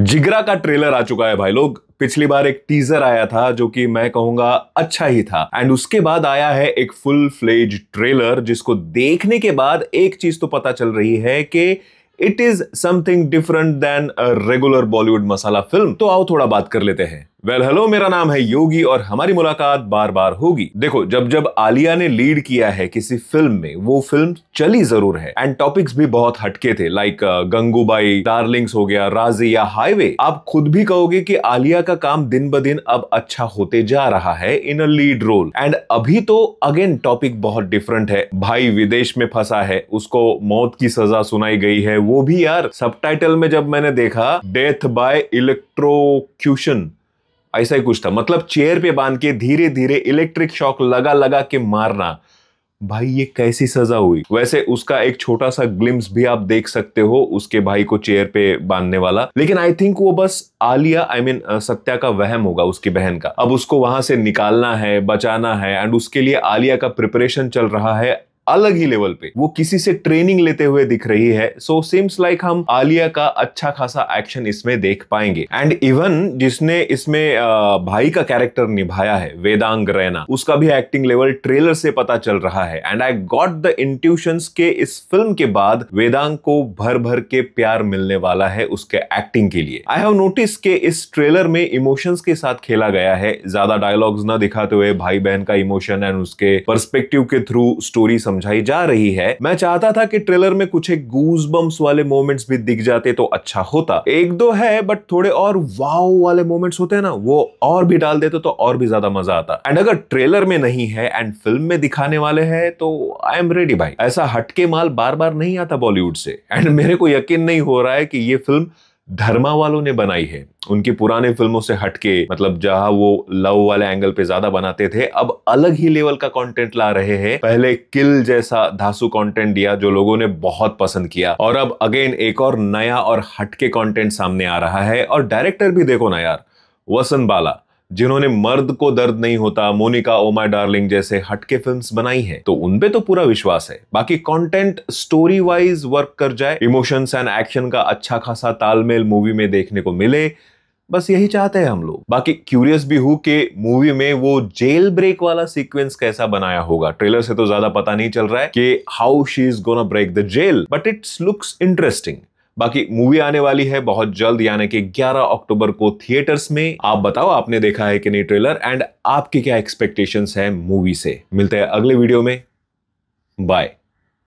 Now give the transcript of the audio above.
जिगरा का ट्रेलर आ चुका है भाई लोग पिछली बार एक टीजर आया था जो कि मैं कहूंगा अच्छा ही था एंड उसके बाद आया है एक फुल फ्लेज ट्रेलर जिसको देखने के बाद एक चीज तो पता चल रही है कि it is something different than regular Bollywood masala film तो आओ थोड़ा बात कर लेते हैं वेल well, हेलो मेरा नाम है योगी और हमारी मुलाकात बार बार होगी देखो जब जब आलिया ने लीड किया है किसी फिल्म में वो फिल्म चली जरूर है एंड टॉपिक्स भी बहुत हटके थे लाइक uh, गंगूबाई डार्लिंग्स हो गया राजी या हाईवे आप खुद भी कहोगे कि आलिया का काम दिन ब दिन अब अच्छा होते जा रहा है in a lead role and अभी तो अगेन टॉपिक बहुत डिफरेंट है भाई विदेश में फंसा है उसको मौत की सजा सुनाई गई है वो भी यार सब में जब मैंने देखा डेथ बाय इलेक्ट्रोक्यूशन ऐसा ही कुछ था मतलब चेयर पे बांध के धीरे धीरे इलेक्ट्रिक शॉक लगा लगा के मारना भाई ये कैसी सजा हुई वैसे उसका एक छोटा सा ग्लिम्स भी आप देख सकते हो उसके भाई को चेयर पे बांधने वाला लेकिन आई थिंक वो बस Alia I I mean mean, Satya का वहम होगा उसकी बहन का अब उसको वहां से निकालना है बचाना है एंड उसके लिए आलिया का प्रिपरेशन चल रहा है अलग ही लेवल पे वो किसी से ट्रेनिंग लेते हुए दिख रही है सो सिम्स लाइक हम आलिया का अच्छा खासा एक्शन इसमें देख पाएंगे एंड इवन जिसने इसमें भाई का कैरेक्टर निभाया है वेदांग रैना उसका भी एक्टिंग लेवल ट्रेलर से पता चल रहा है and I got the intuition के इस फिल्म के बाद वेदांग को भर भर के प्यार मिलने वाला है उसके एक्टिंग के लिए आई हैव नोटिस के इस ट्रेलर में इमोशंस के साथ खेला गया है ज्यादा डायलॉग्स ना दिखाते हुए भाई बहन का इमोशन एंड उसके परस्पेक्टिव के थ्रू स्टोरी समझाई जा रही है मैं चाहता था कि ट्रेलर में कुछ एक गूज बम्स वाले मोमेंट्स भी दिख जाते तो अच्छा होता एक दो है बट थोड़े और वाओ वाले मोमेंट्स होते हैं ना वो और भी डाल देते तो और भी ज्यादा मजा आता एंड अगर ट्रेलर में नहीं है एंड फिल्म में दिखाने वाले हैं तो आई एम रेडी भाई ऐसा हटके माल बार बार नहीं आता बॉलीवुड से एंड मेरे को यकीन नहीं हो रहा है कि ये फिल्म धर्मा वालों ने बनाई है उनकी पुराने फिल्मों से हटके मतलब जहां वो लव वाले एंगल पे ज्यादा बनाते थे अब अलग ही लेवल का कंटेंट ला रहे हैं पहले किल जैसा धासु कंटेंट दिया जो लोगों ने बहुत पसंद किया और अब अगेन एक और नया और हटके कंटेंट सामने आ रहा है और डायरेक्टर भी देखो ना यार वसन बाला जिन्होंने मर्द को दर्द नहीं होता मोनिका ओमा डार्लिंग जैसे हटके फिल्म्स बनाई हैं तो उनपे तो पूरा विश्वास है बाकी कंटेंट स्टोरी वाइज वर्क कर जाए इमोशंस एंड एक्शन का अच्छा खासा तालमेल मूवी में देखने को मिले बस यही चाहते हैं हम लोग बाकी क्यूरियस भी हूं कि मूवी में वो जेल ब्रेक वाला सीक्वेंस कैसा बनाया होगा ट्रेलर से तो ज्यादा पता नहीं चल रहा है कि how she is gonna break the jail but it's looks interesting बाकी मूवी आने वाली है बहुत जल्द यानी कि 11 अक्टूबर को थिएटर्स में आप बताओ आपने देखा है कि नहीं ट्रेलर एंड आपके क्या एक्सपेक्टेशंस हैं मूवी से मिलते हैं अगले वीडियो में बाय